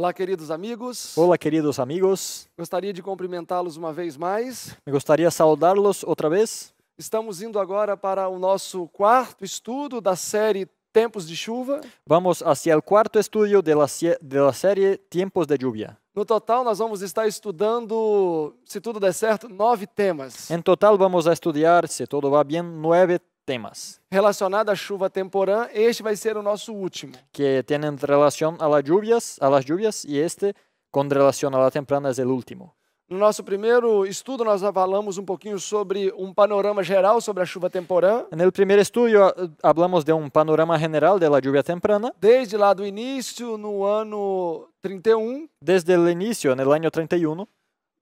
Olá, queridos amigos. Olá, queridos amigos. Gostaria de cumprimentá-los uma vez mais. Me gostaria de saudá-los outra vez. Estamos indo agora para o nosso quarto estudo da série Tempos de Chuva. Vamos hacia o quarto estudo da série Tempos de Lluvia. No total, nós vamos estar estudando, se tudo der certo, nove temas. Em total, vamos estudar, se tudo vai bem, nove temas relacionado à chuva temporã, este vai ser o nosso último. Que tem relação às las lluvias, a las e este com relação à la temprana é o último. No nosso primeiro estudo nós falamos um pouquinho sobre um panorama geral sobre a chuva temporã. No primeiro estudo falamos eh, de um panorama geral da chuva temprana. Desde lá do início no ano 31. Desde o início, no ano 31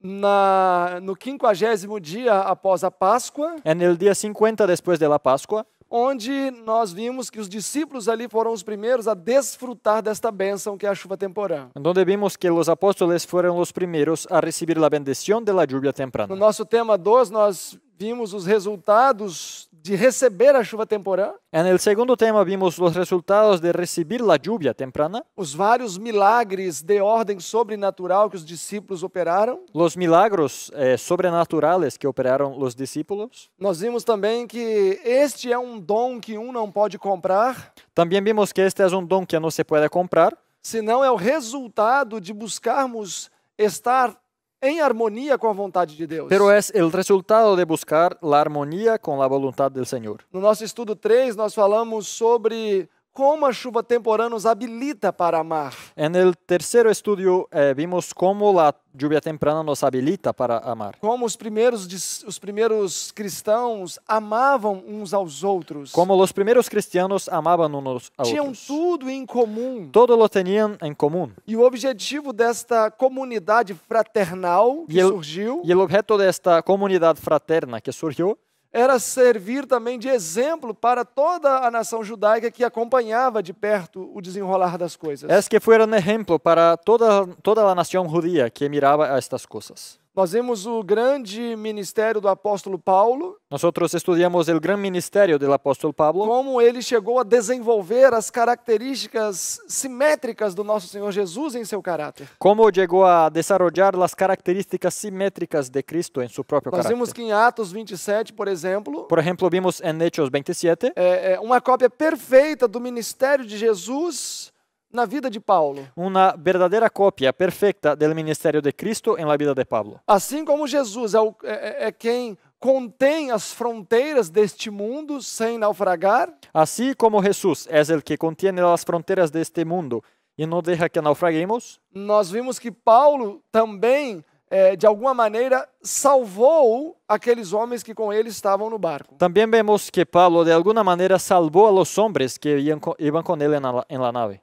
na, no quinquagésimo dia após a Páscoa. é no dia 50 depois de Páscoa Onde nós vimos que os discípulos ali foram os primeiros a desfrutar desta bênção que é a chuva temporã. Onde vimos que os apóstoles foram os primeiros a receber a bendição da lluvia temprana. No nosso tema 2, nós vimos os resultados de receber a chuva temporã. En no segundo tema vimos os resultados de receber a chuva temprana. Os vários milagres de ordem sobrenatural que os discípulos operaram. Os milagros eh, sobrenaturais que operaram os discípulos. Nós vimos também que este é um dom que um não pode comprar. Também vimos que este é um dom que não se pode comprar. Senão é o resultado de buscarmos estar em harmonia com a vontade de Dios. Pero es el resultado de buscar la armonía con la voluntad del Señor. No nosso estudo 3, nós falamos sobre como a chuva temporã nos habilita para amar. En el terceiro estudio eh, vimos como la lluvia temprana nos habilita para amar. Como os primeiros os primeiros cristãos amavam uns aos outros. Como os primeiros cristianos amavam uns a outros. Tinham tudo em comum. Todo lo tenían en común. E o objetivo desta comunidade fraternal que e el, surgiu. E o objeto desta comunidade fraterna que surgiu era servir também de exemplo para toda a nação judaica que acompanhava de perto o desenrolar das coisas. Es que fueron ejemplo para toda, toda a nação judia que mirava estas coisas. Nós vimos o grande ministério do apóstolo Paulo. Nós outros estudiamos o grande ministério do apóstolo Pablo. Como ele chegou a desenvolver as características simétricas do nosso Senhor Jesus em seu caráter. Como chegou a desenvolver as características simétricas de Cristo em seu próprio caráter. Nós vimos que em Atos 27, por exemplo. Por exemplo, vimos em Hechos 27. É, é uma cópia perfeita do ministério de Jesus na vida de Paulo. Uma verdadeira cópia perfeita do ministério de Cristo em la vida de Pablo. Assim como Jesus é, o, é, é, é quem contém as fronteiras deste mundo sem naufragar. Assim como Jesus é o que contém as fronteiras deste mundo e não deixa que naufraguemos. Nós vimos que Paulo também é, de alguma maneira salvou aqueles homens que com ele estavam no barco. Também vemos que Paulo de alguma maneira salvou a los hombres que iam, com ele na nave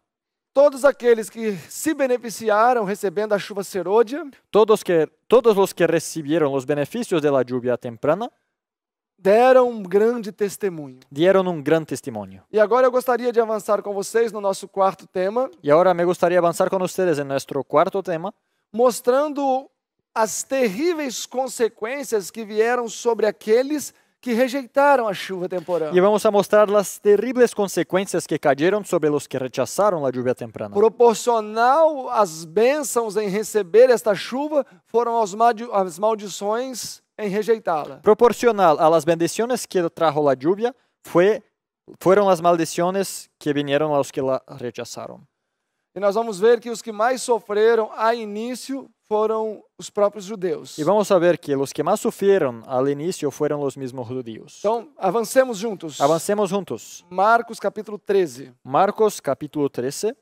todos aqueles que se beneficiaram recebendo a chuva serôdia, todos que todos os que receberam os benefícios da lluvia temprana, deram um grande testemunho. Deram um grande testemunho. E agora eu gostaria de avançar com vocês no nosso quarto tema. E agora me gostaria de avançar com vocês em nosso quarto tema, mostrando as terríveis consequências que vieram sobre aqueles que que rejeitaram a chuva temporânea. E vamos a mostrar as terríveis consequências que caíram sobre os que rechazaram a chuva temprana. Proporcional às bênçãos em receber esta chuva foram as maldições em rejeitá-la. Proporcional às bendições que trajo a chuva foi foram as maldições que vieram aos que a rechazaram. E nós vamos ver que os que mais sofreram a início foram os próprios judeus. E vamos saber que os que mais sofreram ao início foram os mesmos judeus. Então, avancemos juntos. Avancemos juntos. Marcos capítulo 13. Marcos capítulo 13.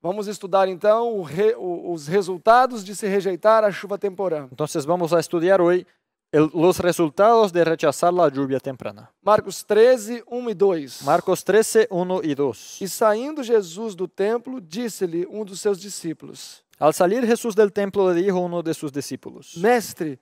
Vamos estudar então re, os resultados de se rejeitar a chuva temporã. Então, vamos a estudar hoje los resultados de rechazar la lluvia temprana. Marcos 13, 1 e 2. Marcos 13, 1 e 2. E saindo Jesus do templo, disse-lhe um dos seus discípulos: Al salir Jesús del templo, le dijo uno de sus discípulos: Mestre,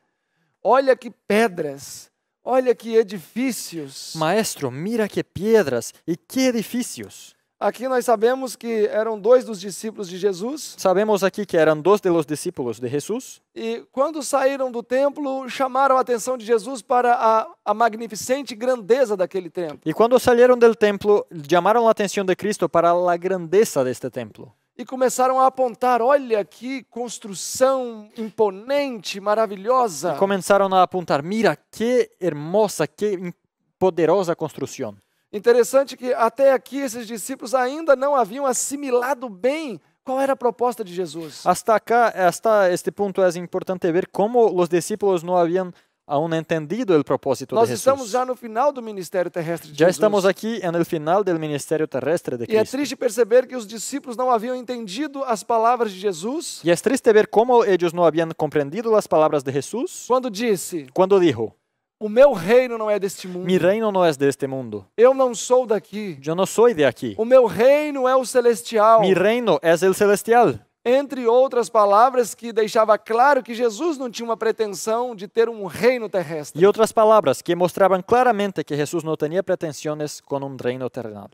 olha que pedras, olha que edifícios. Maestro, mira que pedras e que edifícios. Aqui nós sabemos que eram dois dos discípulos de Jesus. Sabemos aqui que eram dois dos discípulos de Jesus. E quando saíram do templo, chamaram a atenção de Jesus para a, a magnificente grandeza daquele templo. E quando saíram do templo, chamaram a atenção de Cristo para a grandeza deste templo e começaram a apontar: olha que construção imponente, maravilhosa. E começaram a apontar: mira que hermosa, que poderosa construção. Interessante que até aqui esses discípulos ainda não haviam assimilado bem qual era a proposta de Jesus. Hasta acá, hasta este ponto é importante ver como os discípulos não haviam aún entendido o propósito Nós de Nós estamos já no final do ministério terrestre de já Jesus. estamos aqui no final do ministério terrestre de Cristo. E é triste perceber que os discípulos não haviam entendido as palavras de Jesus. E é triste ver como eles não haviam compreendido as palavras de Jesus. Quando disse? Quando disse. O meu reino não é deste mundo. Mi reino não é deste mundo. Eu não sou daqui. Eu não sou de aqui. O meu reino é o celestial. Mi reino é o celestial entre outras palavras que deixava claro que Jesus não tinha uma pretensão de ter um reino terrestre. E outras palavras que mostravam claramente que Jesus não tinha pretensões com um reino terreno.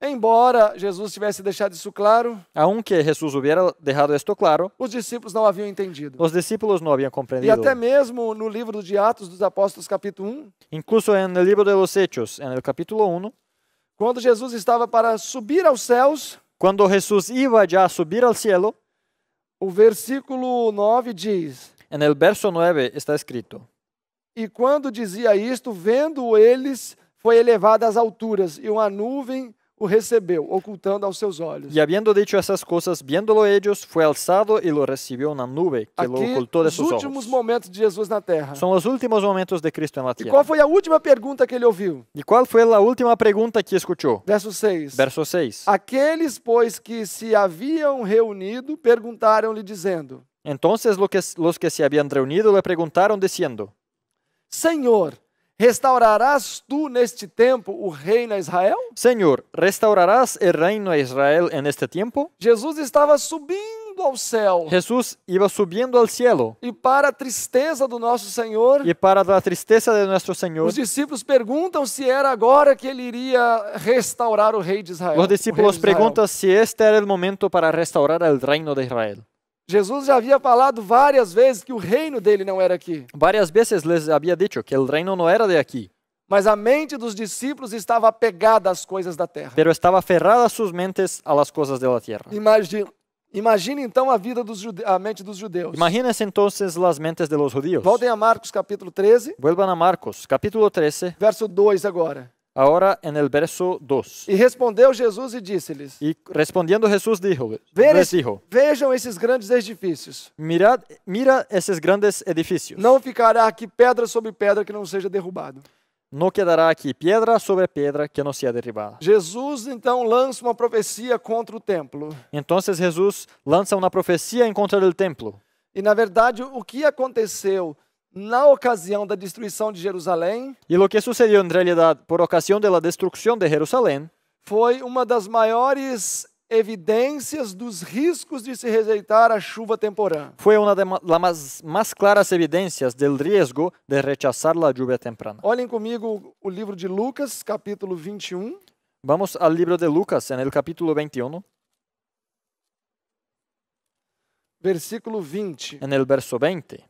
Embora Jesus tivesse deixado isso claro, aunque Jesus hubiera deixado isto claro, os discípulos não haviam entendido. Os discípulos não haviam compreendido. E até mesmo no livro de Atos dos Apóstolos, capítulo 1, incluso no livro de los Hechos, no capítulo 1, quando Jesus estava para subir aos céus, quando Jesus iba já subir ao cielo, o versículo 9 diz: En el verso 9 está escrito: E quando dizia isto, vendo eles, foi elevado às alturas, e uma nuvem o recebeu, ocultando aos seus olhos. E havendo dito essas coisas, viéndolo ellos, foi alçado e lo recebeu na nuvem, que Aqui, lo ocultou de seus olhos. São os últimos momentos de Jesus na terra. São os últimos momentos de Cristo na terra. E qual foi a última pergunta que ele ouviu? E qual foi a última pergunta que escutou? Verso 6. Verso 6. Aqueles, pois, que se haviam reunido, perguntaram-lhe dizendo: Então os que, que se haviam reunido lhe perguntaram dizendo: Senhor, Restaurarás tu neste tempo o reino a Israel? Senhor, ¿restaurarás o reino a Israel en este tempo? Jesus estava subindo ao céu. Jesus iba subindo ao céu. E para a tristeza do nosso Senhor, E para a tristeza de nosso Senhor. os discípulos perguntam se era agora que ele iria restaurar o rei de Israel. Os discípulos perguntam se este era o momento para restaurar o reino de Israel. Jesus já havia falado várias vezes que o reino dele não era aqui. Várias vezes les havia dito que o reino não era de aquí. Mas a mente dos discípulos estava apegada às coisas da terra. Pero estava aferrada suas mentes às coisas da terra. Imagine, imagine então a vida dos a mente dos judeus. Imagina-se então as mentes de los judíos. Voltem a Marcos capítulo 13. Vuelvan a Marcos capítulo 13. Verso 2 agora. Agora no verso 2. E respondeu Jesus e disse-lhes. E respondendo Jesus disse. Vejam esses grandes edifícios. Mirad, mira esses grandes edifícios. Não ficará aqui pedra sobre pedra que não seja derrubado. Não quedará aqui pedra sobre pedra que não seja derrubada. Jesus então lança uma profecia contra o templo. Então Jesus lança uma profecia em contra do templo. E na verdade o que aconteceu na ocasião da destruição de Jerusalém. E o que sucedeu em realidade por ocasião da destruição de Jerusalém foi uma das maiores evidências dos riscos de se rejeitar a chuva temporã. Foi uma das mais claras evidências do risco de rechazar a chuva temprana. Olhem comigo o livro de Lucas, capítulo 21. Vamos ao livro de Lucas, no capítulo 21. Versículo 20. No verso 20.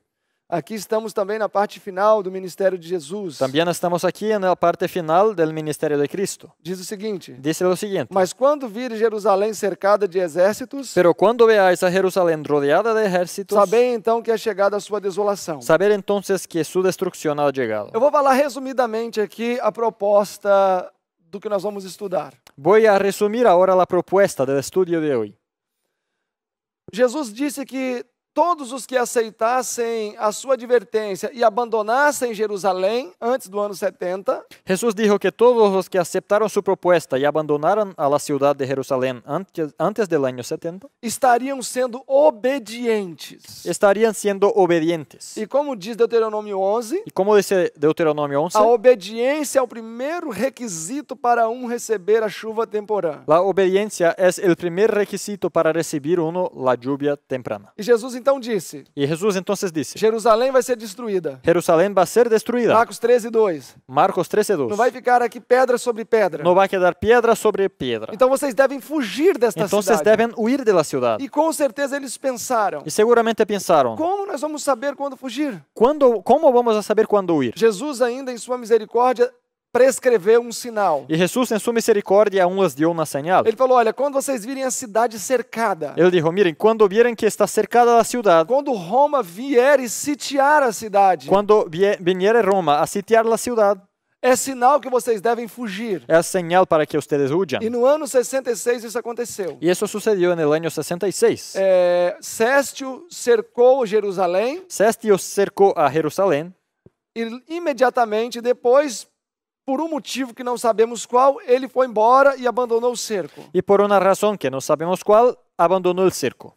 Aqui estamos também na parte final do ministério de Jesus. Também estamos aqui na parte final do ministério de Cristo. Diz o seguinte. Diz o seguinte. Mas quando vir Jerusalém cercada de exércitos. Pero quando veais a Jerusalém rodeada de exércitos. Sabei então que é chegada a sua desolação. Saber então que sua destruição ha chegado. Eu vou falar resumidamente aqui a proposta do que nós vamos estudar. Vou a resumir agora a proposta do estudo de hoje. Jesus disse que todos os que aceitassem a sua advertência e abandonassem Jerusalém antes do ano 70. Jesus dijo que todos os que aceitaram sua proposta e abandonaram a cidade de Jerusalém antes, antes do ano 70 estariam sendo obedientes. Estariam sendo obedientes. E como diz Deuteronômio 11? E como diz Deuteronômio 11? A obediência é o primeiro requisito para um receber a chuva temporã. A obediência é o primeiro requisito para receber uno la lluvia temprana. E Jesus então disse. E Jesus então disse. Jerusalém vai ser destruída. Jerusalém vai ser destruída. Marcos 13, 2. Marcos 13, 2. Não vai ficar aqui pedra sobre pedra. Não vai quedar pedra sobre pedra. Então vocês devem fugir desta então, cidade. Então vocês devem huir da cidade. E com certeza eles pensaram. E seguramente pensaram. Como nós vamos saber quando fugir? Quando, como vamos saber quando huir? Jesus ainda em sua misericórdia prescreveu um sinal. E Jesus, em sua misericórdia, aún les deu uma señal. Ele falou: Olha, quando vocês virem a cidade cercada. Ele dijo: Miren, quando vierem que está cercada a cidade. Quando Roma vier e sitiar a cidade. Quando vier Roma a sitiar a cidade. É sinal que vocês devem fugir. É sinal para que vocês hujam. E no ano 66 isso aconteceu. E isso sucedeu no ano 66. É, Céstio cercou Jerusalém. Céstio cercou a Jerusalém. E imediatamente depois por um motivo que não sabemos qual, ele foi embora e abandonou o cerco. E por uma razão que não sabemos qual, abandonou o cerco.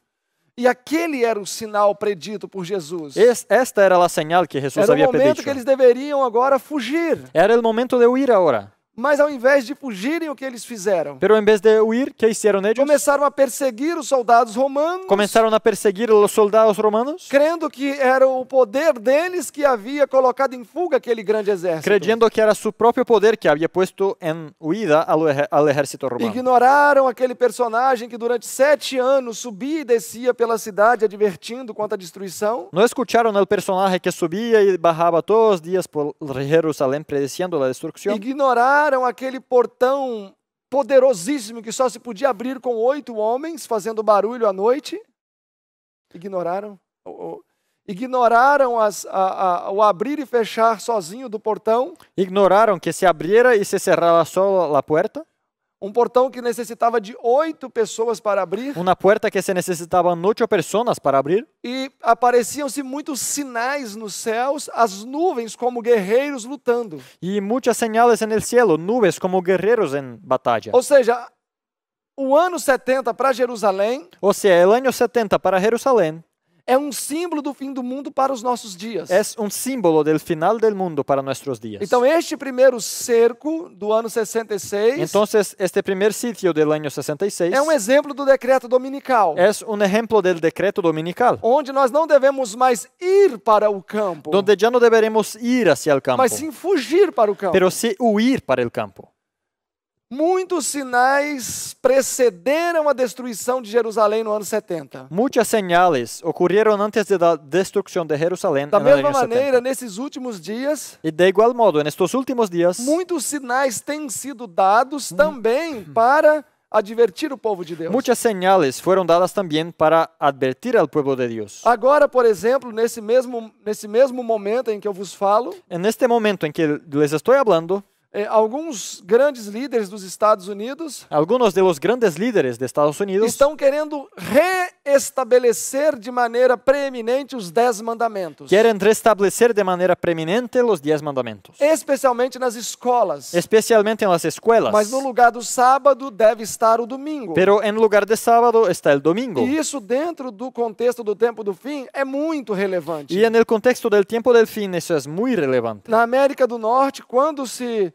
E aquele era o sinal predito por Jesus. Esta era a señal que Jesus havia pedido. Era o momento predicho. que eles deveriam agora fugir. Era o momento de ir agora mas ao invés de fugirem o que eles fizeram. Pero en vez de huir, que hicieron ellos? Começaram a perseguir os soldados romanos. Começaram a perseguir os soldados romanos? Crendo que era o poder deles que havia colocado em fuga aquele grande exército. Creyendo que era seu próprio poder que havia posto em huida ao, ao exército romano. Ignoraram aquele personagem que durante sete anos subia e descia pela cidade advertindo quanto à destruição. Não escutaram o personagem que subia e barrava todos os dias por Jerusalém prediciendo a destruição? Ignoraram ignoraram aquele portão poderosíssimo que só se podia abrir com oito homens fazendo barulho à noite? Ignoraram? Ignoraram as, a, a, o abrir e fechar sozinho do portão? Ignoraram que se abriera e se cerrara só a porta? Um portão que necessitava de oito pessoas para abrir. Uma porta que se necessitava oito pessoas para abrir. E apareciam-se muitos sinais nos céus, as nuvens como guerreiros lutando. E muitas señales en el cielo, nuvens como guerreiros em batalha. Ou seja, o ano 70 para Jerusalém. Ou seja, o ano 70 para Jerusalém é um símbolo do fim do mundo para os nossos dias. É um símbolo do final do mundo para nossos dias. Então este primeiro cerco do ano 66. Então este primeiro sítio do ano 66. É um exemplo do decreto dominical. É um exemplo do decreto dominical. Onde nós não devemos mais ir para o campo. Onde já não deveremos ir hacia o campo. Mas sim fugir para o campo. Pero se huir para o campo. Muitos sinais precederam a destruição de Jerusalém no ano 70. Muitas señales ocorreram antes da destruição de Jerusalém. Da mesma maneira, 70. nesses últimos dias. E de igual modo, nestes últimos dias. Muitos sinais têm sido dados também para advertir o povo de Deus. Muitas señales foram dadas também para advertir ao povo de Deus. Agora, por exemplo, nesse mesmo nesse mesmo momento em que eu vos falo. Neste momento em que les estou falando é, alguns grandes líderes dos Estados Unidos. Alguns de los grandes líderes dos Estados Unidos estão querendo reestabelecer de maneira preeminente os dez mandamentos. Querem restabelecer de maneira preeminente os dez mandamentos. Especialmente nas escolas. Especialmente nas escolas. Mas no lugar do sábado deve estar o domingo. Pero en lugar de sábado está el domingo. E isso dentro do contexto do tempo do fim é muito relevante. E no contexto do tempo do fim isso é muito relevante. Na América do Norte, quando se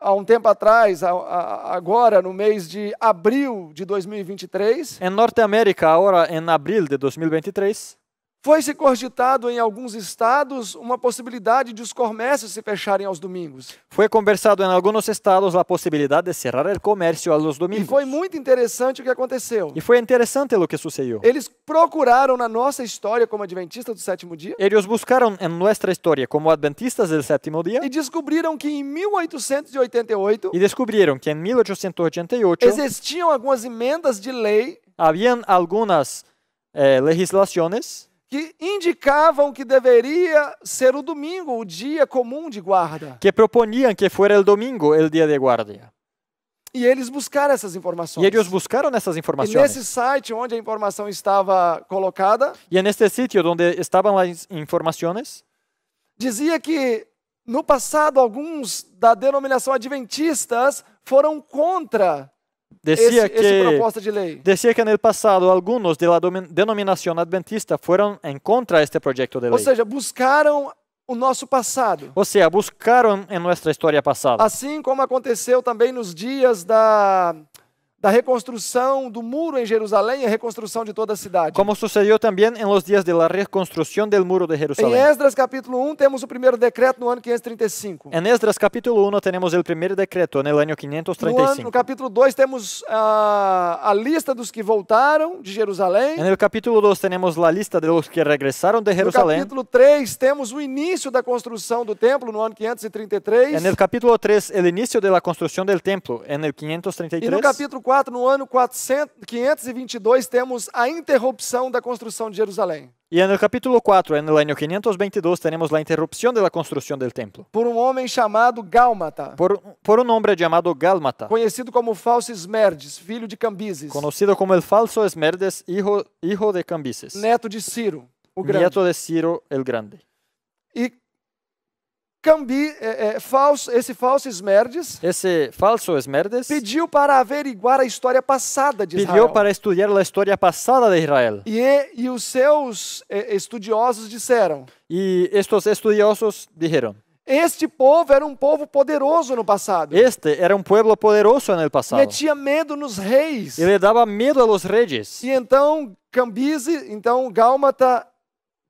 há um tempo atrás, agora no mês de abril de 2023. Em Norte América, agora em abril de 2023. Foi-se cogitado em alguns estados uma possibilidade de os comércios se fecharem aos domingos. Foi conversado em alguns estados a possibilidade de cerrar o comércio aos domingos. E foi muito interessante o que aconteceu. E foi interessante o que sucedeu. Eles procuraram na nossa história como adventistas do sétimo dia. Eles buscaram em nossa história como adventistas do sétimo dia. E descobriram que em 1888. E descobriram que em 1888 existiam algumas emendas de lei. Haviam algumas eh, legislações que indicavam que deveria ser o domingo, o dia comum de guarda. Que proponiam que fosse o domingo o dia de guarda. E eles buscaram essas informações. E eles buscaram essas informações. E nesse site onde a informação estava colocada. E é neste sítio onde estavam as informações. Dizia que no passado alguns da denominação adventistas foram contra Decía esse, que, proposta de lei. Decía que no passado alguns da de denominação adventista foram em contra este projeto de lei. Ou seja, buscaram o nosso passado. Ou seja, buscaram em nossa história passada. Assim como aconteceu também nos dias da da reconstrução do muro em Jerusalém e a reconstrução de toda a cidade. Como sucedeu também em los dias de la reconstrução del muro de Jerusalém. Em Esdras capítulo 1 temos o primeiro decreto no ano 535. Em Esdras capítulo 1 temos o primeiro decreto no ano 535. No, ano, no capítulo 2 temos a, ah, a lista dos que voltaram de Jerusalém. No capítulo 2 temos a lista de que regressaram de Jerusalém. No capítulo 3 temos o início da construção do templo no ano 533. No capítulo 3 o início da construção do templo em 533. E no capítulo 4 no ano 400, 522, temos a interrupção da construção de Jerusalém. E no capítulo 4, no ano 522, temos a interrupção da construção do templo. Por um homem chamado Gálmata. Por, por um homem chamado Gálmata. Conhecido como falso Esmerdes, filho de Cambises. Conhecido como el falso Esmerdes, hijo, de Cambises. Neto de Ciro, o grande. Neto de Ciro, el grande. E Cambi, é, é, falso, esse falso Esmerdes, esse falso Esmerdes pediu para averiguar a história passada de Israel. Pediu para estudar a história passada de Israel. E, e os seus é, estudiosos disseram. E estes estudiosos disseram. Este povo era um povo poderoso no passado. Este era um povo poderoso no passado. Ele tinha medo nos reis. Ele dava medo aos reis. E então Cambize, então Gálmata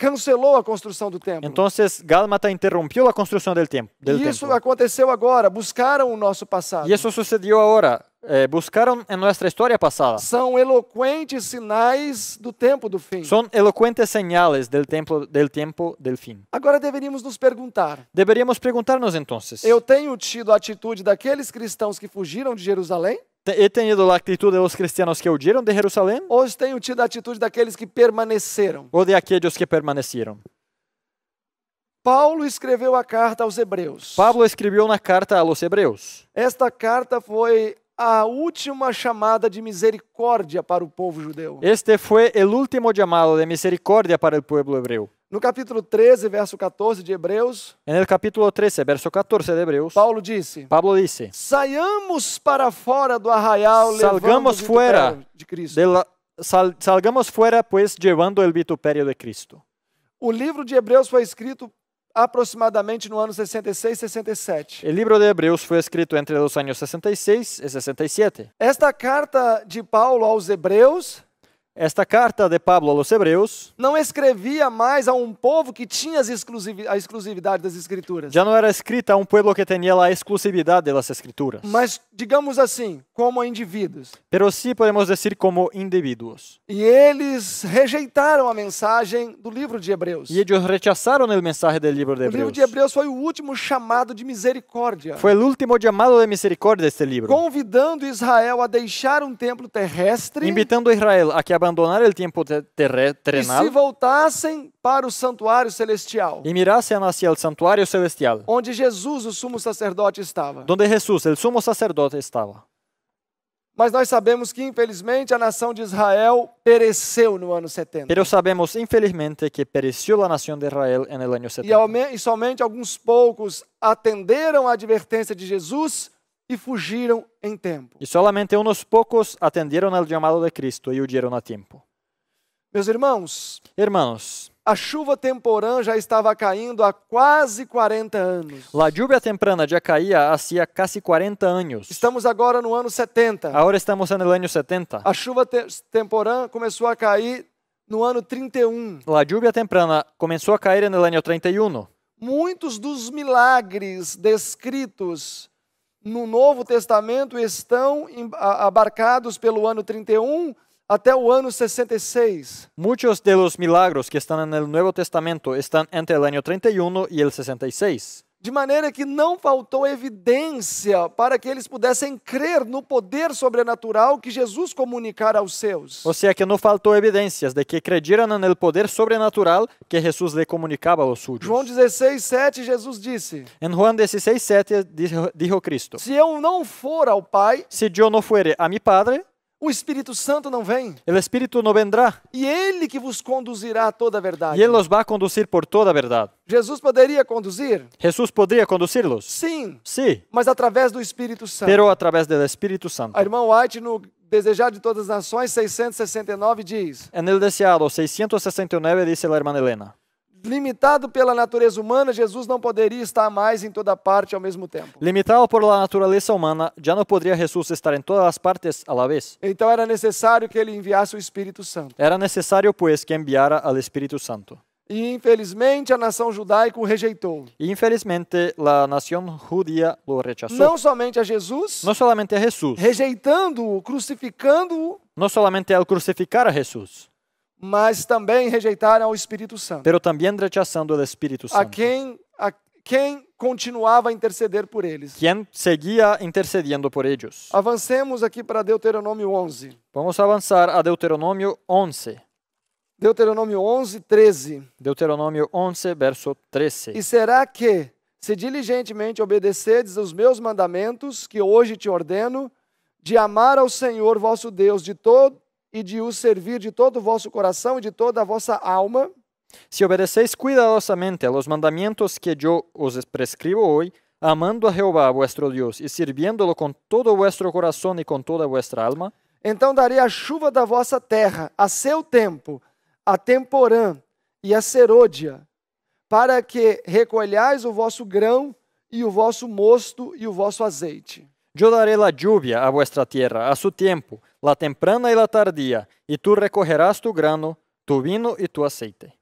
cancelou a construção do templo. Então, Gálmata tá, interrompiu a construção do templo. Isso aconteceu agora, buscaram o nosso passado. E isso sucedeu agora, eh, é, buscaron en é nuestra historia pasada. São eloquentes sinais do tempo do fim. São eloquentes sinais do tempo do tempo do fim. Agora deveríamos nos perguntar. Deveríamos perguntar nos então? Eu tenho tido a atitude daqueles cristãos que fugiram de Jerusalém? He tenido a atitude dos cristãos que fugiram de Jerusalém? Ou tenho tido a atitude daqueles que permaneceram? Ou de aqueles que permaneceram? Paulo escreveu a carta aos Hebreus. Pablo escreveu na carta aos Hebreus. Esta carta foi a última chamada de misericórdia para o povo judeu. Este foi o último chamado de misericórdia para o povo hebreu. No capítulo 13, verso 14 de Hebreus, no capítulo 13, verso 14 de Hebreus, Paulo disse: Paulo disse: Saiamos para fora do arraial, salgamos fora de Cristo. De la, sal, salgamos fora, pois, levando o vitupério de Cristo. O livro de Hebreus foi escrito aproximadamente no ano 66, 67. O livro de Hebreus foi escrito entre os anos 66 e 67. Esta carta de Paulo aos Hebreus esta carta de Pablo aos Hebreus não escrevia mais a um povo que tinha a exclusividade das Escrituras. Já não era escrita a um povo que tinha a exclusividade das Escrituras. Mas digamos assim, como indivíduos. Pero sim podemos dizer como indivíduos. E eles rejeitaram a mensagem do livro de Hebreus. E eles rechazaram a mensagem do livro de Hebreus. O livro de Hebreus foi o último chamado de misericórdia. Foi o último chamado de misericórdia deste livro. Convidando Israel a deixar um templo terrestre. Invitando Israel a que abandonar o tempo terrenal. E se voltassem para o santuário celestial. E mirassem hacia o santuário celestial. Onde Jesus, o sumo sacerdote, estava. onde Jesus, o sumo sacerdote, estava. Mas nós sabemos que, infelizmente, a nação de Israel pereceu no ano 70. Pero sabemos, infelizmente, que pereceu a nação de Israel no ano 70. E, e somente alguns poucos atenderam a advertência de Jesus e fugiram em tempo. E solamente uns poucos atenderam ao chamado de Cristo e o dieron a tempo. Meus irmãos, irmãos, a chuva temporã já estava caindo há quase 40 anos. La lluvia temprana já caía há quase 40 anos. Estamos agora no ano 70. Agora estamos no ano 70. A chuva te temporã começou a cair no ano 31. La lluvia temprana começou a cair no ano 31. Muitos dos milagres descritos no Novo Testamento estão abarcados pelo ano 31 até o ano 66. Muitos dos milagros que estão no Novo Testamento estão entre o ano 31 e o 66 de maneira que não faltou evidência para que eles pudessem crer no poder sobrenatural que Jesus comunicara aos seus. Ou seja, que não faltou evidências de que crediram no poder sobrenatural que Jesus lhe comunicava aos seus. João 16, 7, Jesus disse. Em João 16, 7, disse Cristo. Se eu não for ao Pai. Se eu não for a mi Padre o Espírito Santo não vem. El Espírito, não vendrá. E ele que vos conduzirá a toda a verdade. E ele os vai conduzir por toda a verdade. Jesus poderia conduzir? Jesus poderia conduzi-los? Sim. Sim. Mas através do Espírito Santo. Pero através do Espírito Santo. A irmã White no Desejado de todas as nações 669 diz. En el deseado 669 dice la hermana Helena limitado pela natureza humana, Jesus não poderia estar mais em toda parte ao mesmo tempo. Limitado por la humana, já não poderia Jesus estar em todas as partes à la vez. Então era necessário que ele enviasse o Espírito Santo. Era necessário, pois, que enviara o Espírito Santo. E infelizmente a nação judaica o rejeitou. E infelizmente a nação judia o rejeitou. Não somente a Jesus. Não somente a Jesus. Rejeitando-o, crucificando-o. Não somente ao crucificar a Jesus mas também rejeitaram o Espírito Santo. Pero também rechazando o Espírito Santo. A quem a quem continuava a interceder por eles. Quem seguia intercedendo por eles. Avancemos aqui para Deuteronômio 11. Vamos avançar a Deuteronômio 11. Deuteronômio 11, 13. Deuteronômio 11, verso 13. E será que, se diligentemente obedecedes os meus mandamentos, que hoje te ordeno, de amar ao Senhor vosso Deus de todo e de os servir de todo o vosso coração e de toda a vossa alma. Se obedeceis cuidadosamente a los mandamientos que yo os prescribo hoy, amando a Jehová vuestro Dios y sirviéndolo con todo vuestro corazón y con toda vuestra alma, então darei a chuva da vossa terra a seu tempo, a temporã e a serôdia, para que recolhais o vosso grão e o vosso mosto e o vosso azeite. Yo daré la lluvia a vuestra tierra a su tiempo, la temprana y la tardía, y tú recogerás tu grano, tu vino y tu aceite.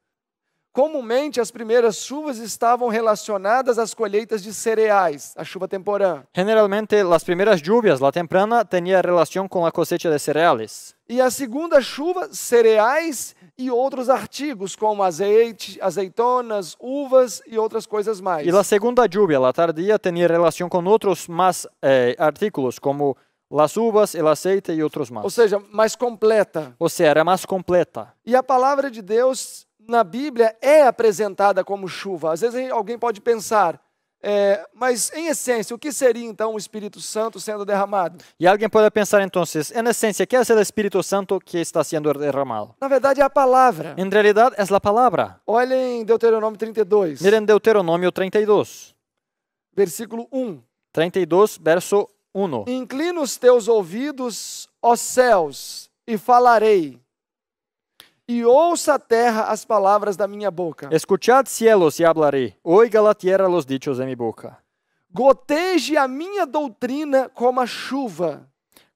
Comumente, as primeiras chuvas estavam relacionadas às colheitas de cereais, a chuva temporã. Generalmente, as primeiras chuvas, lá temprana, tinha relação com a cosecha de cereais. E a segunda chuva, cereais e outros artigos, como azeite, azeitonas, uvas e outras coisas mais. E a segunda chuva, a tardia, tinha relação com outros mais eh, artículos, como las uvas, o azeite e outros mais. Ou seja, mais completa. Ou seja, era mais completa. E a palavra de Deus na Bíblia é apresentada como chuva. Às vezes alguém pode pensar, é, mas em essência, o que seria então o Espírito Santo sendo derramado? E alguém pode pensar então, em essência, que é o Espírito Santo que está sendo derramado? Na verdade, é a palavra. Em realidade, é a palavra. Olhem Deuteronômio 32. Mirem Deuteronômio 32. Versículo 1. 32, verso 1. Inclina os teus ouvidos, ó céus, e falarei e ouça a terra as palavras da minha boca. Escuchad cielos y hablaré, oiga la tierra los dichos de mi boca. Goteje a minha doutrina como a chuva.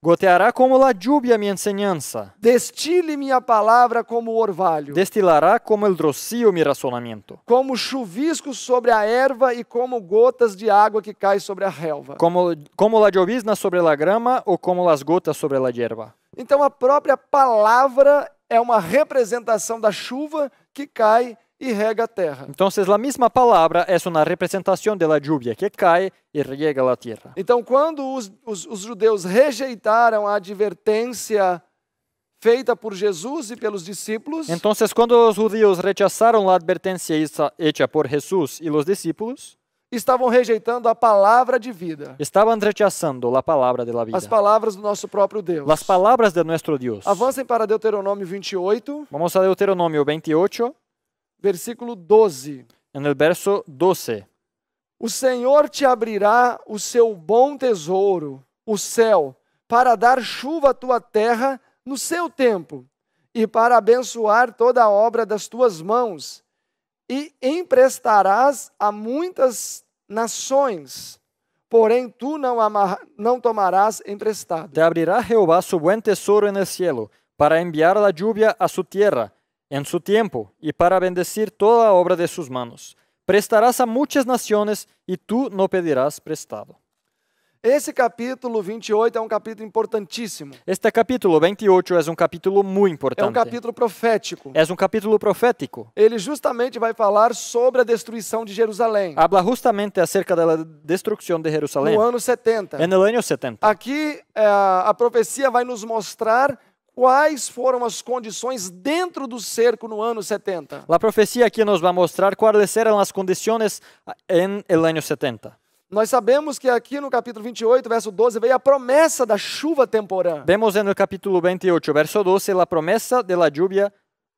Goteará como la lluvia minha enseñanza. Destile minha palavra como o orvalho. Destilará como el rocío mi razonamiento. Como chuvisco sobre a erva e como gotas de água que cai sobre a relva. Como, como la llovizna sobre la grama ou como las gotas sobre la hierba. Então a própria palavra é uma representação da chuva que cai e rega a terra. Então, a mesma palavra é uma representação da chuva que cai e rega a terra. Então, quando os, os, os judeus rejeitaram a advertência feita por Jesus e pelos discípulos. Então, quando os judeus rechazaram a advertência hecha por Jesus e os discípulos estavam rejeitando a palavra de vida. Estavam rejeitando a palavra de vida. As palavras do nosso próprio Deus. As palavras de nosso Deus. Avancem para Deuteronômio 28. Vamos a Deuteronômio 28, versículo 12. No verso 12. O Senhor te abrirá o seu bom tesouro, o céu, para dar chuva à tua terra no seu tempo, e para abençoar toda a obra das tuas mãos e emprestarás a muitas nações, porém tu não, amar, não tomarás emprestado. Te abrirá Jeová su buen tesoro en el cielo, para enviar la lluvia a su tierra en su tiempo, y para bendecir toda obra de sus manos. Prestarás a muchas naciones, y tú no pedirás prestado. Esse capítulo 28 é um capítulo importantíssimo. Este capítulo 28 é um capítulo muito importante. É um capítulo profético. É um capítulo profético. Ele justamente vai falar sobre a destruição de Jerusalém. Habla justamente acerca da destruição de Jerusalém. No ano 70. É no ano 70. Aqui é, a profecia vai nos mostrar quais foram as condições dentro do cerco no ano 70. A profecia aqui nos vai mostrar quais eram as condições em el ano 70. Nós sabemos que aqui no capítulo 28, verso 12, veio a promessa da chuva temporã. Vemos no capítulo 28, verso 12, a promessa da lluvia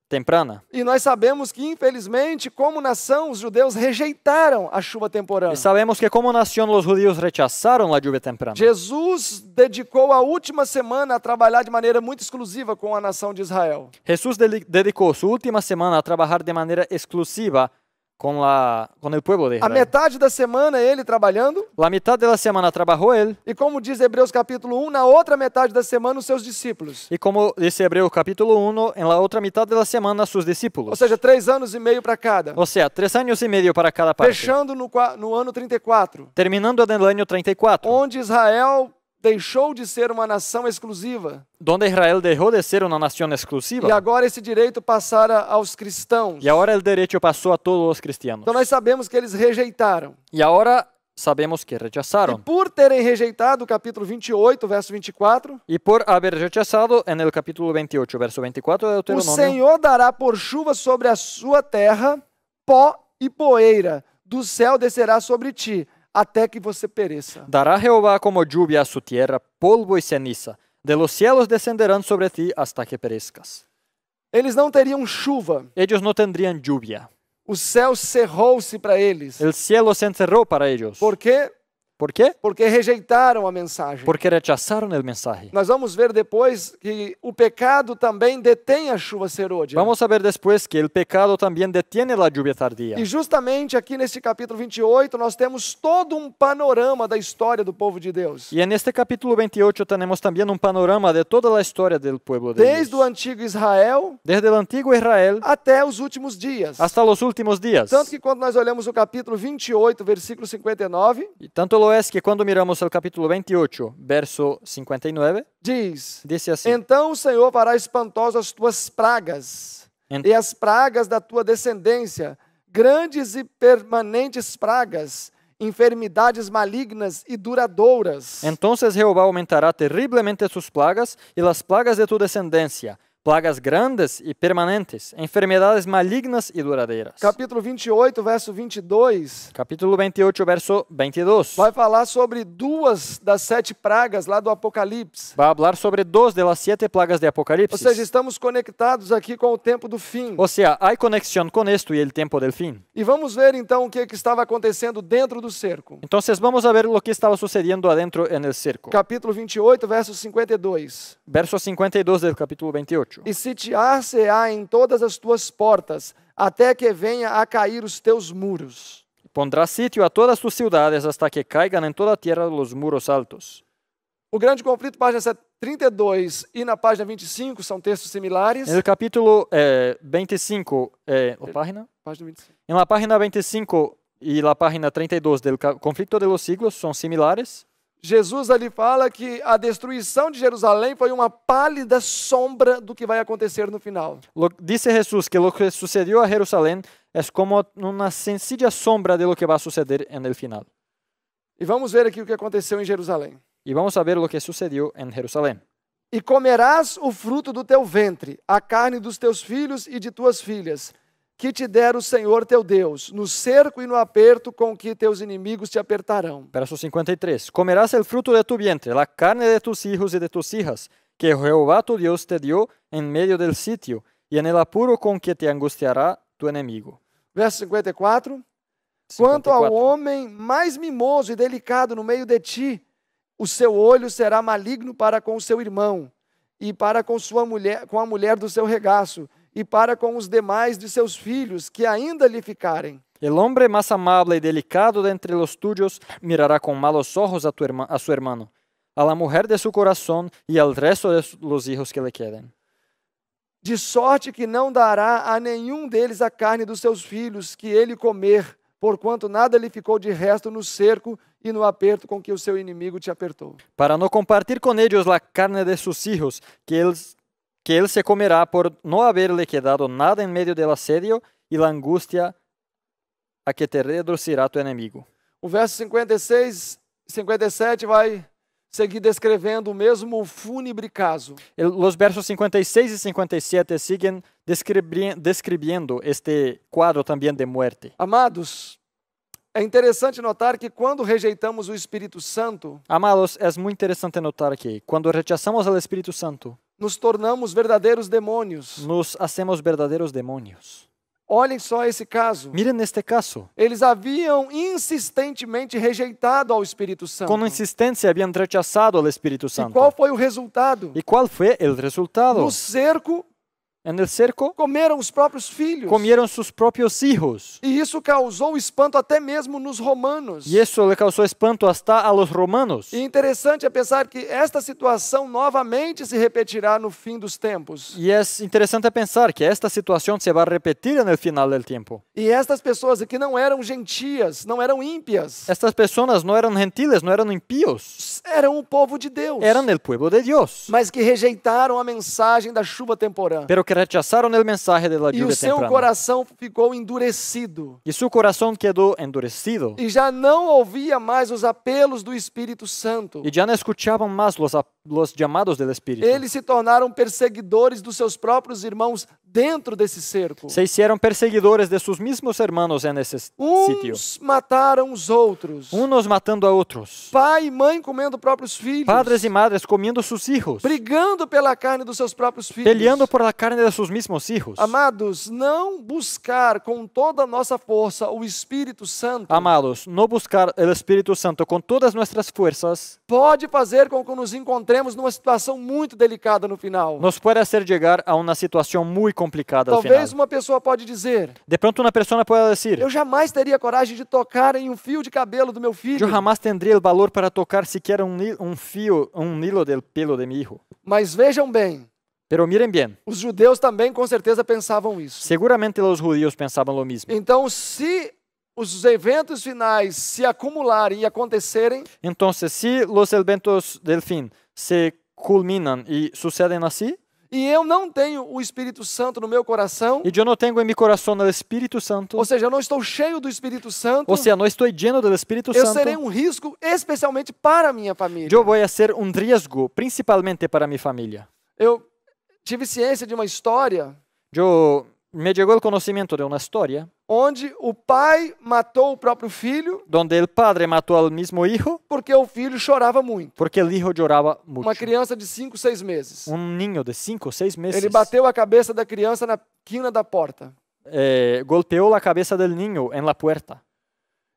temprana. E nós sabemos que, infelizmente, como nação, os judeus rejeitaram a chuva temporã. E sabemos que, como nação, os judeus rejeitaram a chuva temprana. Jesus dedicou a última semana a trabalhar de maneira muito exclusiva com a nação de Israel. Jesus dedicou sua última semana a trabalhar de maneira exclusiva com com la, con el pueblo de A metade da semana ele trabalhando. La mitad de la semana trabajó él. E como diz Hebreus capítulo 1, na outra metade da semana os seus discípulos. E como diz Hebreus capítulo 1, en la outra metade da semana os seus discípulos. Ou seja, três anos e meio para cada. Ou seja, três anos e meio para cada parte. Fechando no, no ano 34. Terminando no ano 34. Onde Israel deixou de ser uma nação exclusiva. Donde Israel deixou de ser uma nação exclusiva. E agora esse direito passara aos cristãos. E agora o direito passou a todos os cristianos. Então nós sabemos que eles rejeitaram. E agora sabemos que rejeitaram. E por terem rejeitado, capítulo 28, verso 24. E por haver rejeitado é no capítulo 28, verso 24 de Deuteronômio. O né? Senhor dará por chuva sobre a sua terra pó e poeira, do céu descerá sobre ti, até que você pereça. Dará Jeová como lluvia a sua terra, polvo e ceniza. De los cielos descenderão sobre ti hasta que perezcas. Eles não teriam chuva. Eles não teriam lluvia. O céu cerrou-se para eles. O céu se encerrou para eles. Por quê? Por quê? Porque rejeitaram a mensagem. Porque rechazaram a mensagem. Nós vamos ver depois que o pecado também detém a chuva serôdia. Vamos ver depois que o pecado também detém a chuva tardia. E justamente aqui neste capítulo 28 nós temos todo um panorama da história do povo de Deus. E neste capítulo 28 temos também um panorama de toda a história do povo de Deus. Desde o antigo Israel, desde o antigo Israel até os últimos dias. Até os últimos dias. Tanto que quando nós olhamos o capítulo 28, versículo 59, e tanto solo é que quando miramos o capítulo 28, verso 59, diz: disse assim, Então o Senhor fará espantosas tuas pragas ent... e as pragas da tua descendência, grandes e permanentes pragas, enfermidades malignas e duradouras. Entonces Jehová aumentará terriblemente suas plagas e las plagas de tua descendência plagas grandes e permanentes, enfermidades malignas e duradeiras. Capítulo 28, verso 22. Capítulo 28, verso 22. Vai falar sobre duas das sete pragas lá do Apocalipse. Vai falar sobre duas das sete plagas de Apocalipse. Ou seja, estamos conectados aqui com o tempo do fim. Ou seja, há conexão com isto e o tempo do fim. E vamos ver então o que, que estava acontecendo dentro do cerco. Então, vamos ver o que estava sucedendo adentro no cerco. Capítulo 28, verso 52. Verso 52 do capítulo 28 e sitiar-se-á em todas as tuas portas, até que venha a cair os teus muros. Pondrá sítio a todas tuas cidades, até que caigam em toda a terra os muros altos. O grande conflito, página 32 e na página 25, são textos similares. No capítulo eh, 25, eh, o página? Página 25. Em página 25 e na página 32 do conflito de los siglos são similares. Jesus ali fala que a destruição de Jerusalém foi uma pálida sombra do que vai acontecer no final. Disse Jesus que o que sucedeu a Jerusalém é como uma sencilla sombra de lo que vai suceder no final. E vamos ver aqui o que aconteceu em Jerusalém. E vamos saber o que sucedeu em Jerusalém. E comerás o fruto do teu ventre, a carne dos teus filhos e de tuas filhas que te der o Senhor teu Deus, no cerco e no aperto com que teus inimigos te apertarão. Verso 53. Comerás o fruto de tu vientre, a carne de tus hijos e de tus hijas, que Jeová tu Deus te dio em meio del sitio, e en el apuro com que te angustiará tu inimigo. Verso 54. 54. Quanto ao homem mais mimoso e delicado no meio de ti, o seu olho será maligno para com o seu irmão e para com sua mulher, com a mulher do seu regaço e para com os demais de seus filhos que ainda lhe ficarem. El hombre mais amable e delicado de os los tuyos mirará com malos ojos a, tu herma, a su hermano, a la mujer de su corazón y al resto de los hijos que le queden. De sorte que não dará a nenhum deles a carne dos seus filhos que ele comer, porquanto nada lhe ficou de resto no cerco e no aperto com que o seu inimigo te apertou. Para não compartir com eles a carne de seus filhos que eles que él se comerá por no haberle quedado nada en medio del asedio y la angustia a que te reduzirá tu inimigo. O verso 56, e 57 vai seguir descrevendo o mesmo fúnebre caso. Os versos 56 e 57 seguem descrevendo este quadro também de morte. Amados, é interessante notar que quando rejeitamos o Espírito Santo, amados, é muito interessante notar que quando rechaçamos o Espírito Santo, nos tornamos verdadeiros demônios. Nos hacemos verdadeiros demônios. Olhem só esse caso. Mirem neste caso. Eles haviam insistentemente rejeitado ao Espírito Santo. Com insistência haviam rechazado ao Espírito Santo. E qual foi o resultado? E qual foi o resultado? No cerco en el cerco, comeram os próprios filhos. Comieron sus propios hijos. E isso causou espanto até mesmo nos romanos. E isso le causó espanto hasta a los romanos. E interessante é pensar que esta situação novamente se repetirá no fim dos tempos. E é interessante pensar que esta situação se vai repetir no final do tempo. E estas pessoas aqui não eram gentias, não eram ímpias. Estas pessoas não eram gentiles, não eram impíos. Eram o povo de Deus. Eram o povo de Deus. Mas que rejeitaram a mensagem da chuva temporã. Pero que rechazaron el mensaje de la lluvia e temprana. o seu coração ficou endurecido. E seu coração quedou endurecido. E já não ouvia mais os apelos do Espírito Santo. E já não escutavam mais os los llamados del Espírito. Eles se tornaram perseguidores dos seus próprios irmãos dentro desse cerco. Se hicieron perseguidores de seus mesmos irmãos en ese Uns sitio. mataram os outros. Unos matando a outros. Pai e mãe comendo próprios filhos. Padres e madres comendo seus filhos. Brigando pela carne dos seus próprios filhos. Peleando por la carne de seus mesmos filhos. Amados, não buscar com toda a nossa força o Espírito Santo. Amados, não buscar o Espírito Santo com todas nossas forças. Pode fazer com que nos encontremos numa situação muito delicada no final. Nos pode ser chegar a uma situação muito complicada Talvez uma pessoa pode dizer. De pronto uma pessoa pode dizer. Eu jamais teria coragem de tocar em um fio de cabelo do meu filho. Eu jamais teria o valor para tocar sequer um, um fio, um nilo del pelo de mi hijo. Mas vejam bem. Pero miren bien. Os judeus também com certeza pensavam isso. Seguramente os judeus pensavam o mesmo. Então, se os eventos finais se acumularem e acontecerem, então se os eventos del fim se culminam e sucedem assim, e eu não tenho o Espírito Santo no meu coração. E eu não tenho em meu coração o Espírito Santo. Ou seja, eu não estou cheio do Espírito Santo. Ou seja, não estou lleno do Espírito Santo. Eu serei um risco especialmente para minha família. Eu vou ser um risco principalmente para minha família. Eu tive ciência de uma história. Eu me chegou o conhecimento de uma história onde o pai matou o próprio filho. onde o padre matou o mesmo filho. Porque o filho chorava muito. Porque o filho chorava muito. Uma criança de cinco, seis meses. Um ninho de 5, seis meses. Ele bateu a cabeça da criança na quina da porta. Eh, golpeou a cabeça do ninho em la puerta.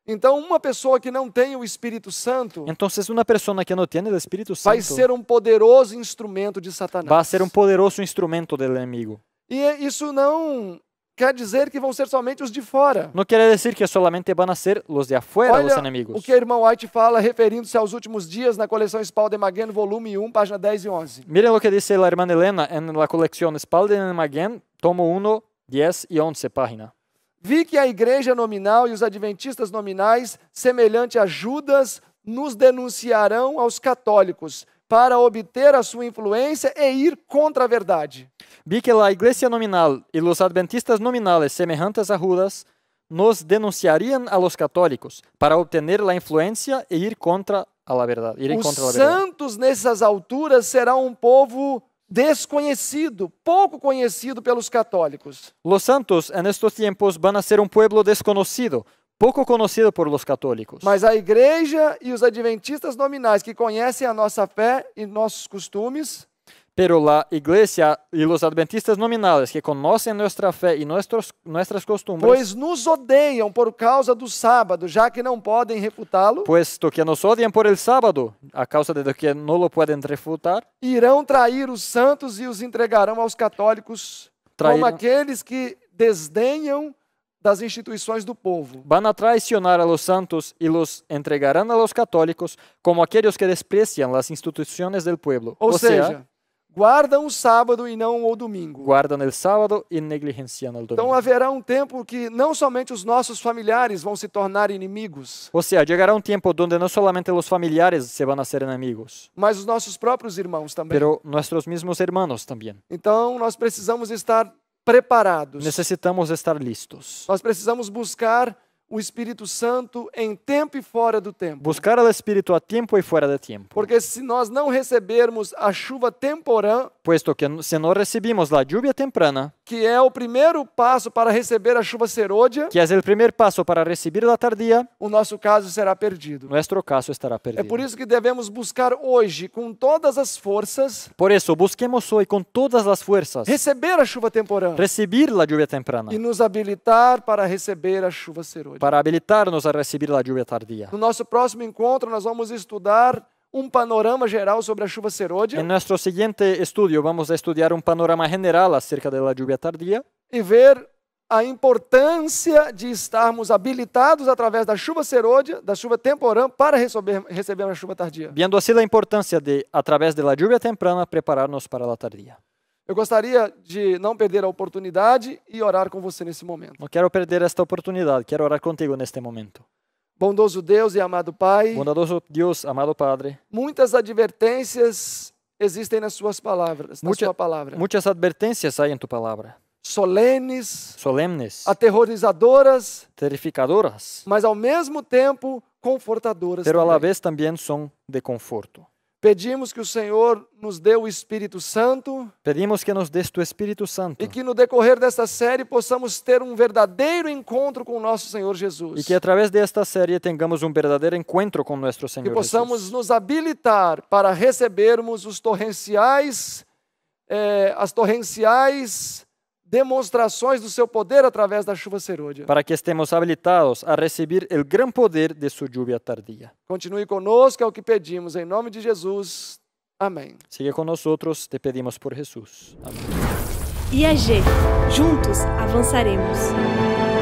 Então, uma pessoa que não tem o Espírito Santo, então, se uma pessoa que não tem o Espírito Santo, vai ser um poderoso instrumento de Satanás. Vai ser um poderoso instrumento do inimigo. E isso não quer dizer que vão ser somente os de fora. Não quer dizer que solamente van a ser los de afuera Olha los enemigos. o que o irmão White fala referindo-se aos últimos dias na coleção Spalding Magen, volume 1, página 10 e 11. Mirem o que disse a irmã Helena na coleção colección Spalding Magen, tomo 1, 10 e 11, página. Vi que a igreja nominal e os adventistas nominais, semelhante a Judas, nos denunciarão aos católicos para obter a sua influência e ir contra a verdade vi que a igreja nominal e os adventistas nominales semejantes a Judas nos denunciariam a los católicos para obter a influência e ir contra a verdade. Ir Os santos nessas alturas serão um povo desconhecido, pouco conhecido pelos católicos. los santos en estos tiempos van a ser um pueblo desconocido, pouco conhecido por los católicos. Mas a igreja e os adventistas nominais que conhecem a nossa fé e nossos costumes pero la iglesia y los adventistas nominales que conocen nuestra fe y nuestros, nuestras costumbres, pois nos odeiam por causa do sábado, já que não podem refutá-lo, puesto que nos odian por el sábado, a causa de que no lo pueden refutar, irão trair os santos e os entregarão aos católicos, como aqueles que desdenham das instituições do povo. Van a traicionar a los santos y los entregarán a los católicos como aquellos que desprecian las instituciones del pueblo. Ou, Ou seja, seja guardam o sábado e não o domingo. Guardam o sábado e negligenciam o domingo. Então haverá um tempo que não somente os nossos familiares vão se tornar inimigos. Ou seja, chegará um tempo onde não somente os familiares se vão ser inimigos, mas os nossos próprios irmãos também. Pero nossos mesmos irmãos também. Então nós precisamos estar preparados. Necessitamos estar listos. Nós precisamos buscar o Espírito Santo em tempo e fora do tempo. Buscar o Espírito a tempo e fora de tempo. Porque se nós não recebermos a chuva temporã, puesto que se não recebemos a chuva temprana, que é o primeiro passo para receber a chuva serôdia, que é o primeiro passo para receber a tardia, o nosso caso será perdido. Nuestro caso estará é perdido. É por isso que devemos buscar hoje com todas as forças. Por isso busquemos hoje com todas as forças. Receber a chuva temporã. Receber a chuva temprana. E nos habilitar para receber a chuva serôdia para habilitar-nos a receber a chuva tardia. No nosso próximo encontro, nós vamos estudar um panorama geral sobre a chuva serôdia. Em nosso seguinte estudo, vamos estudar um panorama geral acerca da chuva tardia e ver a importância de estarmos habilitados através da chuva serôdia, da chuva temporã, para receber, receber a chuva tardia. Vendo assim a importância de, através da chuva temprana, preparar-nos para a tardia. Eu gostaria de não perder a oportunidade e orar com você nesse momento. Não quero perder esta oportunidade, quero orar contigo neste momento. Bondoso Deus e amado Pai. Bondoso Deus, amado Padre. Muitas advertências existem nas suas palavras, na sua palavra. Muitas advertências há em tua palavra. Solenes, solemnes, aterrorizadoras, terrificadoras, mas ao mesmo tempo confortadoras. Pero também. a la vez também são de conforto. Pedimos que o Senhor nos dê o Espírito Santo. Pedimos que nos dê o Espírito Santo. E que no decorrer desta série possamos ter um verdadeiro encontro com o nosso Senhor Jesus. E que através desta série tenhamos um verdadeiro encontro com nosso Senhor Jesus. Que possamos Jesus. nos habilitar para recebermos os torrenciais, eh, as torrenciais demonstrações do seu poder através da chuva serôdia. Para que estemos habilitados a receber o grande poder de sua chuva tardia. Continue conosco, é o que pedimos, em nome de Jesus. Amém. Siga conosco, te pedimos por Jesus. Amém. IAG, juntos avançaremos.